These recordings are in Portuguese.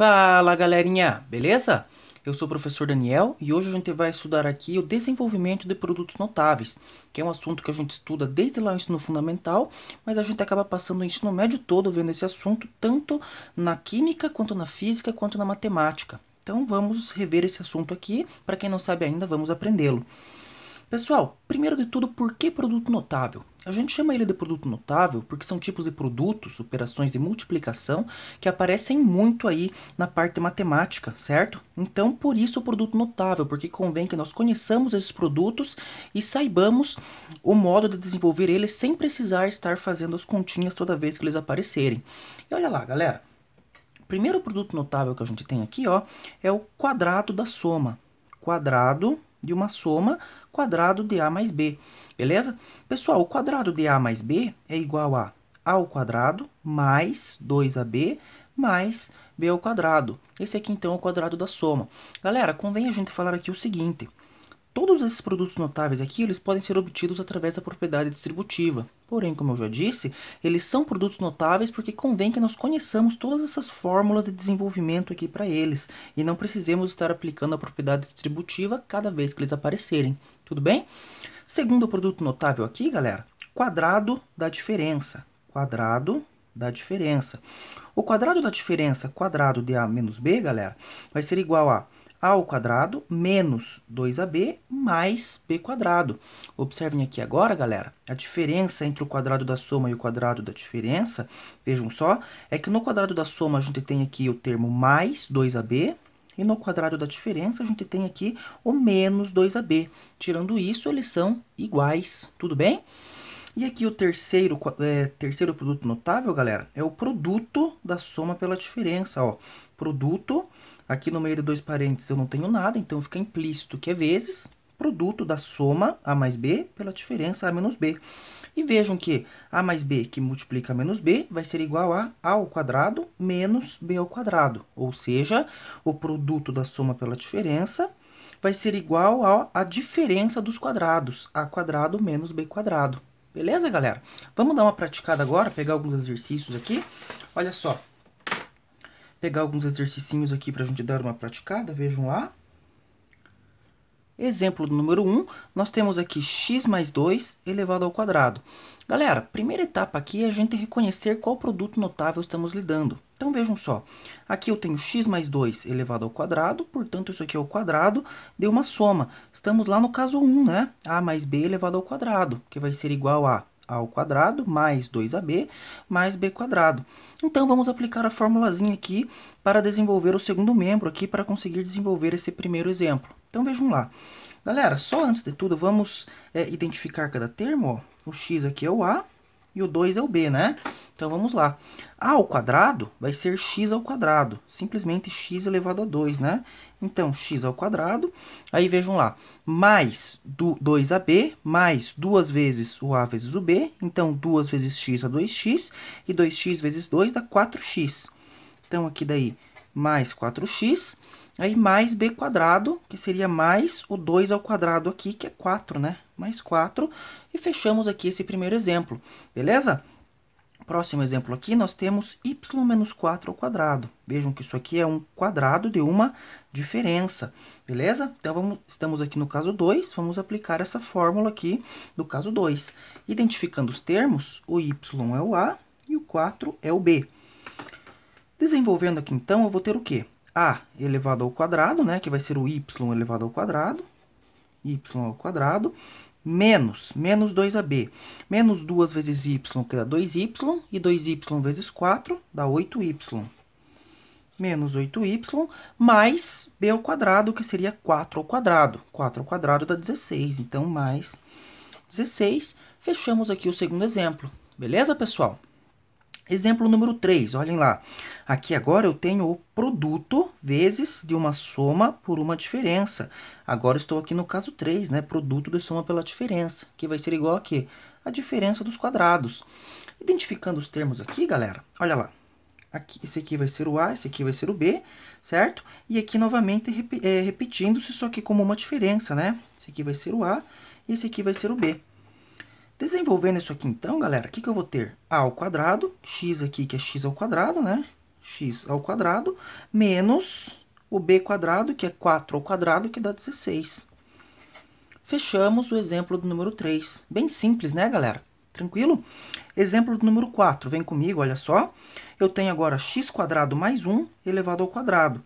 Fala galerinha, beleza? Eu sou o professor Daniel e hoje a gente vai estudar aqui o desenvolvimento de produtos notáveis, que é um assunto que a gente estuda desde lá o ensino fundamental, mas a gente acaba passando o ensino médio todo vendo esse assunto, tanto na química, quanto na física, quanto na matemática. Então vamos rever esse assunto aqui, para quem não sabe ainda, vamos aprendê-lo. Pessoal, primeiro de tudo, por que produto notável? A gente chama ele de produto notável porque são tipos de produtos, operações de multiplicação que aparecem muito aí na parte matemática, certo? Então, por isso o produto notável, porque convém que nós conheçamos esses produtos e saibamos o modo de desenvolver eles sem precisar estar fazendo as continhas toda vez que eles aparecerem. E olha lá, galera. O primeiro produto notável que a gente tem aqui, ó, é o quadrado da soma. Quadrado de uma soma quadrado de a mais b, beleza? Pessoal, o quadrado de a mais b é igual a a ao quadrado mais 2ab mais b ao quadrado. Esse aqui, então, é o quadrado da soma. Galera, convém a gente falar aqui o seguinte, Todos esses produtos notáveis aqui, eles podem ser obtidos através da propriedade distributiva. Porém, como eu já disse, eles são produtos notáveis porque convém que nós conheçamos todas essas fórmulas de desenvolvimento aqui para eles e não precisemos estar aplicando a propriedade distributiva cada vez que eles aparecerem, tudo bem? Segundo produto notável aqui, galera, quadrado da diferença. Quadrado da diferença. O quadrado da diferença, quadrado de A menos B, galera, vai ser igual a a ao quadrado menos 2ab mais b quadrado. Observem aqui agora, galera, a diferença entre o quadrado da soma e o quadrado da diferença, vejam só, é que no quadrado da soma a gente tem aqui o termo mais 2ab, e no quadrado da diferença a gente tem aqui o menos 2ab. Tirando isso, eles são iguais, tudo bem? E aqui o terceiro, é, terceiro produto notável, galera, é o produto da soma pela diferença, ó. Produto Aqui no meio de dois parênteses eu não tenho nada, então fica implícito que é vezes produto da soma A mais B pela diferença A menos B. E vejam que A mais B que multiplica menos B vai ser igual a A ao quadrado menos B ao quadrado. Ou seja, o produto da soma pela diferença vai ser igual a a diferença dos quadrados, A quadrado menos B quadrado. Beleza, galera? Vamos dar uma praticada agora, pegar alguns exercícios aqui. Olha só, pegar alguns exercícios aqui para a gente dar uma praticada, vejam lá. Exemplo número 1, nós temos aqui x mais 2 elevado ao quadrado. Galera, primeira etapa aqui é a gente reconhecer qual produto notável estamos lidando. Então vejam só, aqui eu tenho x mais 2 elevado ao quadrado, portanto isso aqui é o quadrado, deu uma soma. Estamos lá no caso 1, né? a mais b elevado ao quadrado, que vai ser igual a ao quadrado mais 2ab mais b quadrado. Então, vamos aplicar a formulazinha aqui para desenvolver o segundo membro aqui para conseguir desenvolver esse primeiro exemplo. Então, vejam lá. Galera, só antes de tudo, vamos é, identificar cada termo. Ó. O x aqui é o a, e o 2 é o b, né? Então vamos lá. A ao quadrado vai ser x ao quadrado, simplesmente x elevado a 2, né? Então x ao quadrado, aí vejam lá, mais 2ab mais duas vezes o a vezes o b, então 2 vezes x dá 2x e 2x vezes 2 dá 4x. Então aqui daí mais 4x Aí mais b quadrado, que seria mais o 2 ao quadrado aqui, que é 4, né? Mais 4. E fechamos aqui esse primeiro exemplo, beleza? Próximo exemplo aqui, nós temos y menos 4 ao quadrado. Vejam que isso aqui é um quadrado de uma diferença, beleza? Então, vamos, estamos aqui no caso 2, vamos aplicar essa fórmula aqui do caso 2. Identificando os termos, o y é o a e o 4 é o b. Desenvolvendo aqui, então, eu vou ter o quê? a elevado ao quadrado, né, que vai ser o y elevado ao quadrado, y ao quadrado, menos, menos 2ab. Menos 2 vezes y, que dá 2y, e 2y vezes 4 dá 8y. Menos 8y, mais b ao quadrado, que seria 4 ao quadrado. 4 ao quadrado dá 16, então mais 16. Fechamos aqui o segundo exemplo. Beleza, pessoal? Exemplo número 3, olhem lá. Aqui agora eu tenho o produto vezes de uma soma por uma diferença. Agora estou aqui no caso 3, né? Produto de soma pela diferença, que vai ser igual a quê? A diferença dos quadrados. Identificando os termos aqui, galera, olha lá. Aqui, esse aqui vai ser o A, esse aqui vai ser o B, certo? E aqui novamente é, repetindo-se, só que como uma diferença, né? Esse aqui vai ser o A e esse aqui vai ser o B. Desenvolvendo isso aqui então, galera, o que, que eu vou ter? a ao quadrado, x aqui que é x ao quadrado, né? x ao quadrado, menos o b quadrado, que é 4 ao quadrado, que dá 16. Fechamos o exemplo do número 3. Bem simples, né, galera? Tranquilo? Exemplo do número 4, vem comigo, olha só. Eu tenho agora x quadrado mais 1 elevado ao quadrado.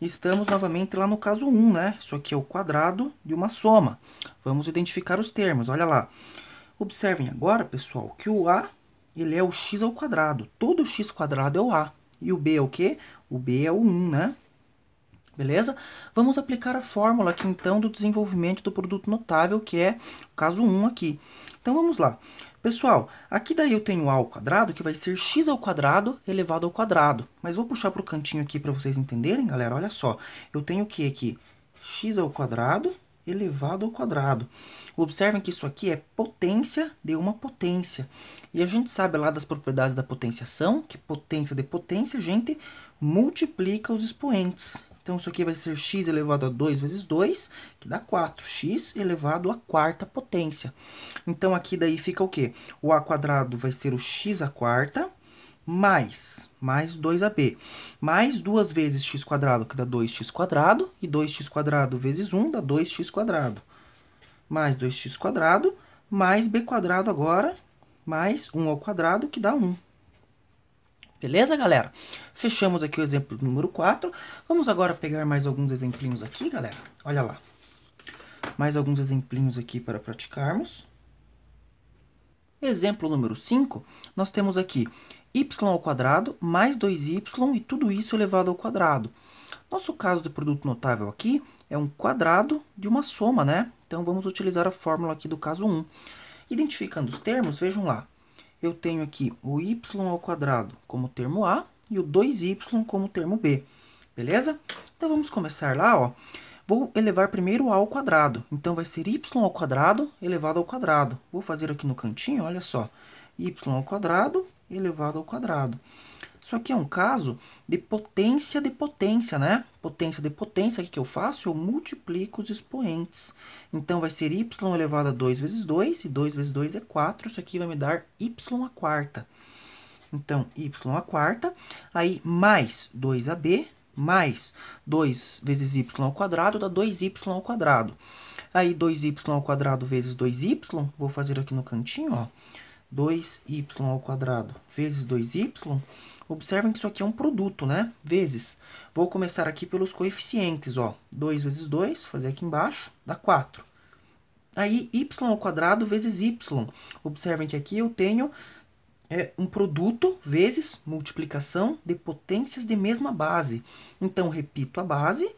Estamos novamente lá no caso 1, né? Isso aqui é o quadrado de uma soma. Vamos identificar os termos, olha lá. Observem agora, pessoal, que o A ele é o x ao quadrado. Todo x quadrado é o A. E o B é o quê? O B é o 1, né? Beleza? Vamos aplicar a fórmula aqui, então, do desenvolvimento do produto notável, que é o caso 1 aqui. Então, vamos lá. Pessoal, aqui daí eu tenho a ao quadrado, que vai ser x ao quadrado elevado ao quadrado. Mas vou puxar para o cantinho aqui para vocês entenderem, galera. Olha só, eu tenho o que aqui? x ao quadrado elevado ao quadrado. Observem que isso aqui é potência de uma potência. E a gente sabe lá das propriedades da potenciação, que potência de potência, a gente multiplica os expoentes. Então, isso aqui vai ser x elevado a 2 vezes 2, que dá 4. x elevado à quarta potência. Então, aqui daí fica o quê? O a quadrado vai ser o x à quarta, mais, mais 2ab, mais 2 vezes x que dá 2x e 2x vezes 1 dá 2x mais 2x mais b agora, mais 1 ao quadrado, que dá 1. Beleza, galera? Fechamos aqui o exemplo número 4. Vamos agora pegar mais alguns exemplinhos aqui, galera. Olha lá. Mais alguns exemplinhos aqui para praticarmos. Exemplo número 5, nós temos aqui y ao quadrado mais 2y e tudo isso elevado ao quadrado. Nosso caso do produto notável aqui é um quadrado de uma soma, né? Então, vamos utilizar a fórmula aqui do caso 1. Identificando os termos, vejam lá. Eu tenho aqui o y ao quadrado como termo A e o 2y como termo B, beleza? Então, vamos começar lá, ó. Vou elevar primeiro a ao quadrado, então vai ser y ao quadrado elevado ao quadrado. Vou fazer aqui no cantinho, olha só y ao quadrado elevado ao quadrado. Isso aqui é um caso de potência de potência, né? Potência de potência, o que, eu faço? Eu multiplico os expoentes. Então, vai ser y elevado a 2 vezes 2, e 2 vezes 2 é 4. Isso aqui vai me dar y a quarta. Então, y a quarta, aí mais 2ab, mais 2 vezes y ao quadrado dá 2y ao quadrado. Aí, 2y ao quadrado vezes 2y, vou fazer aqui no cantinho, ó. 2y ao quadrado vezes 2y, observem que isso aqui é um produto, né? Vezes. Vou começar aqui pelos coeficientes, ó. 2 vezes 2, fazer aqui embaixo, dá 4. Aí, y ao quadrado vezes y. Observem que aqui eu tenho é, um produto vezes multiplicação de potências de mesma base. Então, repito a base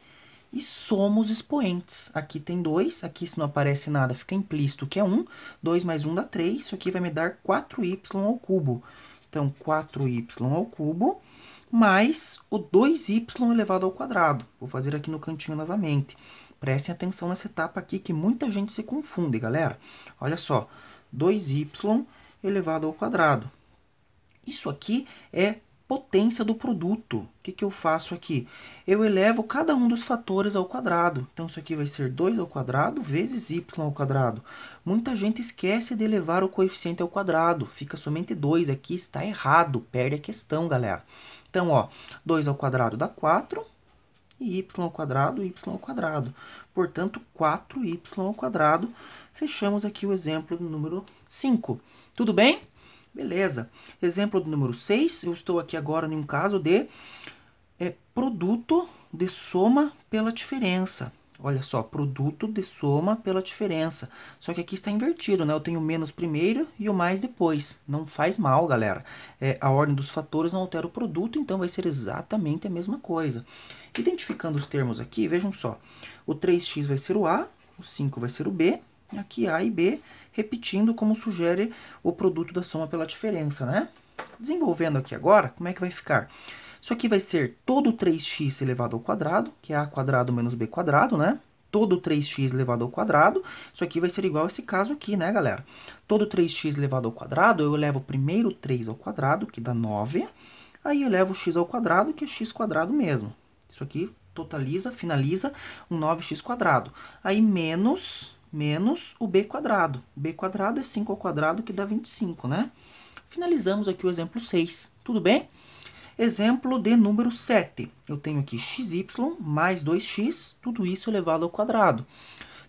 e somos expoentes. Aqui tem 2, aqui se não aparece nada fica implícito que é 1, um. 2 mais 1 um dá 3, isso aqui vai me dar 4y Então, 4y mais o 2y elevado ao quadrado. Vou fazer aqui no cantinho novamente. Prestem atenção nessa etapa aqui que muita gente se confunde, galera. Olha só, 2y elevado ao quadrado. Isso aqui é potência do produto. O que, que eu faço aqui? Eu elevo cada um dos fatores ao quadrado. Então, isso aqui vai ser 2 ao quadrado vezes y ao quadrado. Muita gente esquece de elevar o coeficiente ao quadrado. Fica somente 2. Aqui está errado. Perde a questão, galera. Então, ó, 2 ao quadrado dá 4. E y ao quadrado, y ao quadrado. Portanto, 4y ao quadrado. Fechamos aqui o exemplo do número 5. Tudo bem? Beleza. Exemplo do número 6, eu estou aqui agora em um caso de é, produto de soma pela diferença. Olha só, produto de soma pela diferença. Só que aqui está invertido, né? Eu tenho menos primeiro e o mais depois. Não faz mal, galera. É, a ordem dos fatores não altera o produto, então vai ser exatamente a mesma coisa. Identificando os termos aqui, vejam só. O 3x vai ser o A, o 5 vai ser o B Aqui A e B, repetindo como sugere o produto da soma pela diferença, né? Desenvolvendo aqui agora, como é que vai ficar? Isso aqui vai ser todo 3x elevado ao quadrado, que é a quadrado menos b quadrado, né? Todo 3x elevado ao quadrado, isso aqui vai ser igual a esse caso aqui, né, galera? Todo 3x elevado ao quadrado, eu levo primeiro 3 ao quadrado, que dá 9, aí eu levo x ao quadrado, que é x quadrado mesmo. Isso aqui totaliza, finaliza um 9x quadrado. Aí menos menos o b quadrado. b quadrado é 5 ao quadrado, que dá 25, né? Finalizamos aqui o exemplo 6, tudo bem? Exemplo de número 7. Eu tenho aqui xy mais 2x, tudo isso elevado ao quadrado.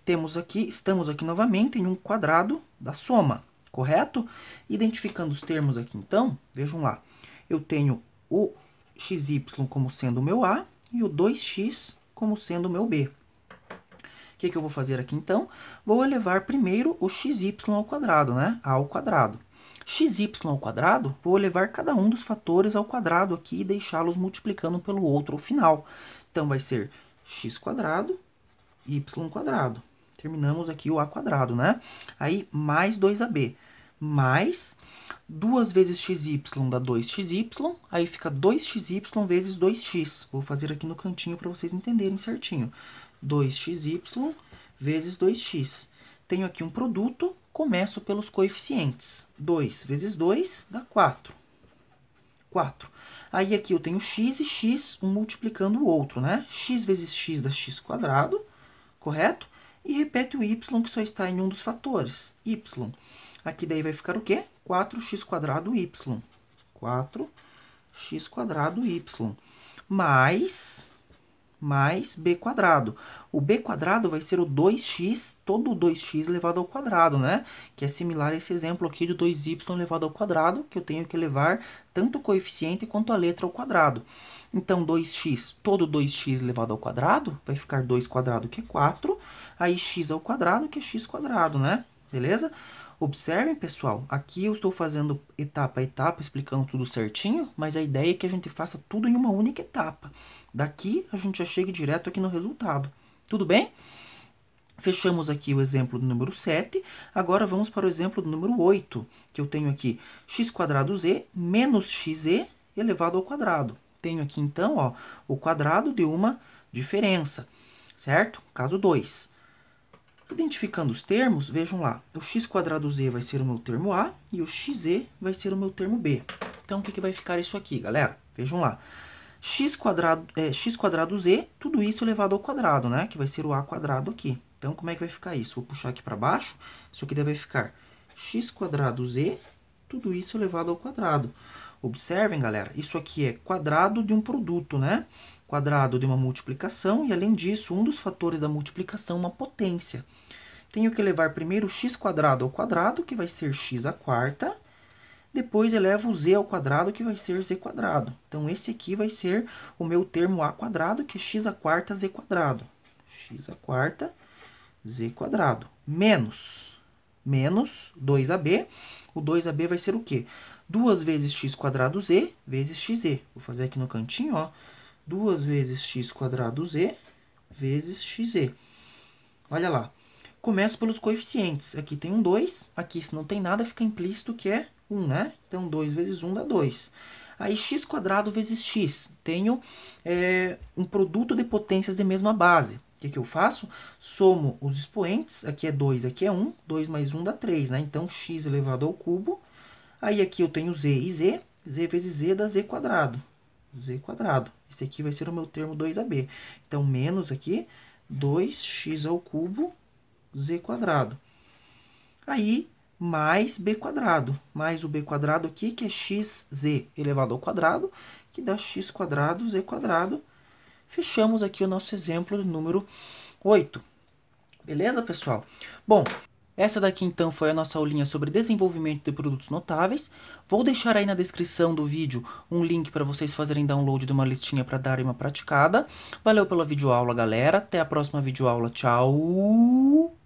Temos aqui, estamos aqui novamente em um quadrado da soma, correto? Identificando os termos aqui, então, vejam lá. Eu tenho o xy como sendo o meu a e o 2x como sendo o meu b. O que, que eu vou fazer aqui então? Vou elevar primeiro o xy ao quadrado, né? A ao quadrado. xy ao quadrado, vou elevar cada um dos fatores ao quadrado aqui e deixá-los multiplicando pelo outro ao final. Então, vai ser x quadrado, y quadrado. Terminamos aqui o a quadrado, né? Aí, mais 2ab mais 2 vezes xy dá 2xy, aí fica 2xy vezes 2x. Vou fazer aqui no cantinho para vocês entenderem certinho. 2xy vezes 2x. Tenho aqui um produto, começo pelos coeficientes. 2 vezes 2 dá 4. 4. Aí aqui eu tenho x e x, um multiplicando o outro, né? x vezes x dá x quadrado, correto? E repete o y, que só está em um dos fatores, y. Aqui daí vai ficar o quê? 4x quadrado y. 4x quadrado y. Mais mais b quadrado. O b quadrado vai ser o 2x, todo o 2x elevado ao quadrado, né? Que é similar a esse exemplo aqui de 2y elevado ao quadrado, que eu tenho que levar tanto o coeficiente quanto a letra ao quadrado. Então, 2x, todo 2x elevado ao quadrado, vai ficar 2 quadrado, que é 4, aí x ao quadrado, que é x quadrado, né? Beleza? Observem, pessoal, aqui eu estou fazendo etapa a etapa, explicando tudo certinho, mas a ideia é que a gente faça tudo em uma única etapa. Daqui a gente já chega direto aqui no resultado. Tudo bem? Fechamos aqui o exemplo do número 7. Agora vamos para o exemplo do número 8, que eu tenho aqui x² menos xz elevado ao quadrado. Tenho aqui, então, ó, o quadrado de uma diferença, certo? Caso 2. Identificando os termos, vejam lá, o x z vai ser o meu termo A e o xz vai ser o meu termo B. Então, o que, que vai ficar isso aqui, galera? Vejam lá, x quadrado, é, x quadrado z, tudo isso elevado ao quadrado, né? Que vai ser o a quadrado aqui. Então, como é que vai ficar isso? Vou puxar aqui para baixo, isso aqui deve ficar x quadrado z, tudo isso elevado ao quadrado. Observem, galera, isso aqui é quadrado de um produto, né? quadrado de uma multiplicação e, além disso, um dos fatores da multiplicação é uma potência. Tenho que elevar primeiro x quadrado ao quadrado, que vai ser x à quarta, depois elevo z ao quadrado, que vai ser z quadrado. Então, esse aqui vai ser o meu termo a quadrado, que é x à quarta z quadrado. x à quarta z quadrado menos menos 2ab. O 2ab vai ser o quê? 2 vezes x quadrado z vezes xz. Vou fazer aqui no cantinho, ó. 2 vezes x quadrado z vezes xz. Olha lá. Começo pelos coeficientes. Aqui tem um 2, aqui se não tem nada fica implícito que é 1, né? Então 2 vezes 1 dá 2. Aí x quadrado vezes x. Tenho é, um produto de potências de mesma base. O que, que, eu faço? Somo os expoentes, aqui é 2, aqui é 1, 2 mais 1 dá 3, né? Então, x elevado ao cubo. Aí aqui eu tenho z e z, z vezes z dá z quadrado z quadrado. Esse aqui vai ser o meu termo 2ab. Então, menos aqui, 2x ao cubo z quadrado. Aí, mais b quadrado, mais o b quadrado aqui, que é xz elevado ao quadrado, que dá x quadrado, z quadrado. Fechamos aqui o nosso exemplo número 8. Beleza, pessoal? Bom, essa daqui então foi a nossa aulinha sobre desenvolvimento de produtos notáveis. Vou deixar aí na descrição do vídeo um link para vocês fazerem download de uma listinha para darem uma praticada. Valeu pela videoaula, galera. Até a próxima videoaula. Tchau!